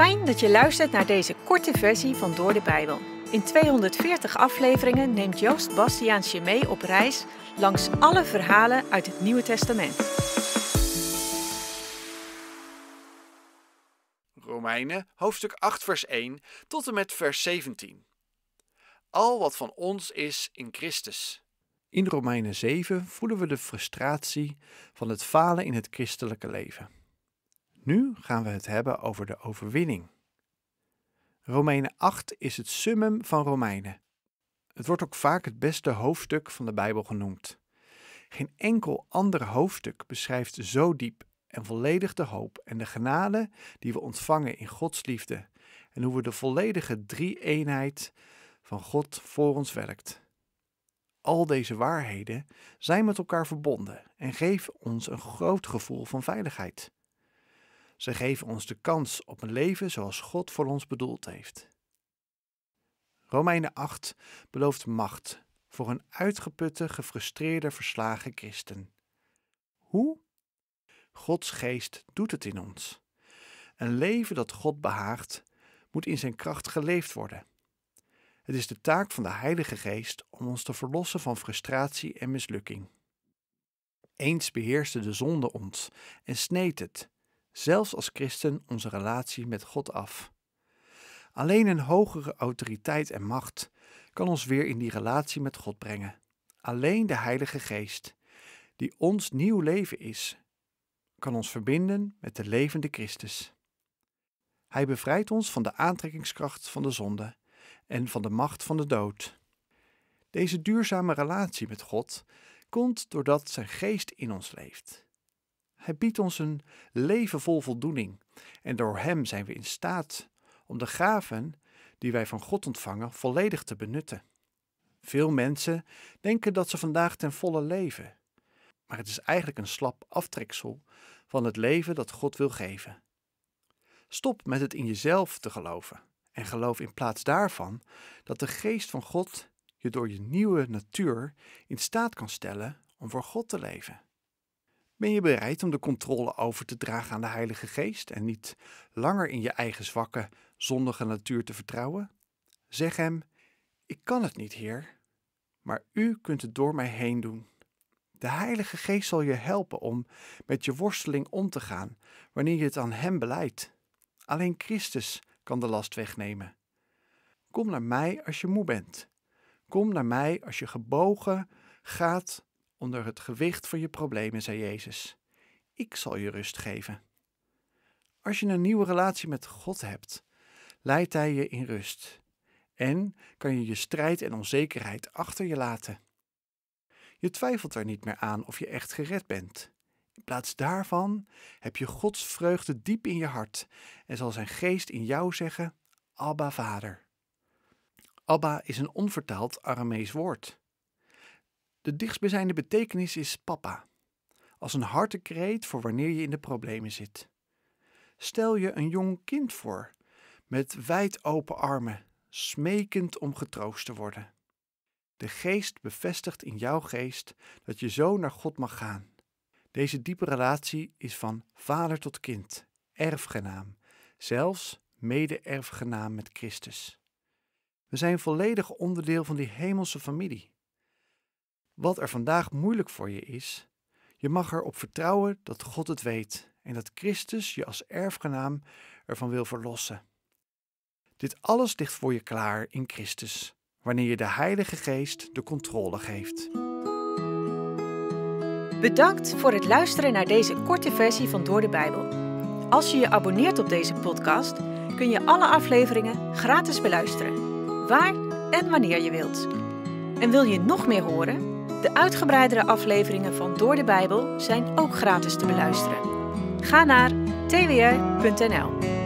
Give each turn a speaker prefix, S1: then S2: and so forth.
S1: Fijn dat je luistert naar deze korte versie van Door de Bijbel. In 240 afleveringen neemt Joost Bastiaans je mee op reis langs alle verhalen uit het Nieuwe Testament.
S2: Romeinen hoofdstuk 8 vers 1 tot en met vers 17. Al wat van ons is in Christus. In Romeinen 7 voelen we de frustratie van het falen in het christelijke leven. Nu gaan we het hebben over de overwinning. Romeinen 8 is het summum van Romeinen. Het wordt ook vaak het beste hoofdstuk van de Bijbel genoemd. Geen enkel ander hoofdstuk beschrijft zo diep en volledig de hoop en de genade die we ontvangen in Gods liefde en hoe we de volledige drie-eenheid van God voor ons werkt. Al deze waarheden zijn met elkaar verbonden en geven ons een groot gevoel van veiligheid. Ze geven ons de kans op een leven zoals God voor ons bedoeld heeft. Romeinen 8 belooft macht voor een uitgeputte, gefrustreerde, verslagen christen. Hoe? Gods geest doet het in ons. Een leven dat God behaagt, moet in zijn kracht geleefd worden. Het is de taak van de Heilige Geest om ons te verlossen van frustratie en mislukking. Eens beheerste de zonde ons en sneed het, zelfs als christen, onze relatie met God af. Alleen een hogere autoriteit en macht kan ons weer in die relatie met God brengen. Alleen de Heilige Geest, die ons nieuw leven is, kan ons verbinden met de levende Christus. Hij bevrijdt ons van de aantrekkingskracht van de zonde en van de macht van de dood. Deze duurzame relatie met God komt doordat zijn geest in ons leeft. Hij biedt ons een leven vol voldoening. En door Hem zijn we in staat om de gaven die wij van God ontvangen volledig te benutten. Veel mensen denken dat ze vandaag ten volle leven, maar het is eigenlijk een slap aftreksel van het leven dat God wil geven. Stop met het in jezelf te geloven en geloof in plaats daarvan dat de geest van God je door je nieuwe natuur in staat kan stellen om voor God te leven. Ben je bereid om de controle over te dragen aan de Heilige Geest en niet langer in je eigen zwakke, zondige natuur te vertrouwen? Zeg hem: Ik kan het niet, Heer, maar U kunt het door mij heen doen. De Heilige Geest zal je helpen om met je worsteling om te gaan wanneer je het aan Hem beleidt. Alleen Christus kan de last wegnemen. Kom naar mij als je moe bent. Kom naar mij als je gebogen gaat Onder het gewicht van je problemen, zei Jezus, ik zal je rust geven. Als je een nieuwe relatie met God hebt, leidt Hij je in rust en kan je je strijd en onzekerheid achter je laten. Je twijfelt er niet meer aan of je echt gered bent. In plaats daarvan heb je Gods vreugde diep in je hart en zal zijn geest in jou zeggen: Abba, Vader. Abba is een onvertaald Aramees woord. De dichtstbijzijnde betekenis is papa, als een hartekreet voor wanneer je in de problemen zit. Stel je een jong kind voor, met wijd open armen, smekend om getroost te worden. De geest bevestigt in jouw geest dat je zo naar God mag gaan. Deze diepe relatie is van vader tot kind, erfgenaam, zelfs mede-erfgenaam met Christus. We zijn volledig onderdeel van die hemelse familie. Wat er vandaag moeilijk voor je is, je mag erop vertrouwen dat God het weet en dat Christus je als erfgenaam ervan wil verlossen. Dit alles ligt voor je klaar in Christus, wanneer je de Heilige Geest de controle geeft.
S1: Bedankt voor het luisteren naar deze korte versie van Door de Bijbel. Als je je abonneert op deze podcast, kun je alle afleveringen gratis beluisteren, waar en wanneer je wilt. En wil je nog meer horen? De uitgebreidere afleveringen van Door de Bijbel zijn ook gratis te beluisteren. Ga naar twr.nl.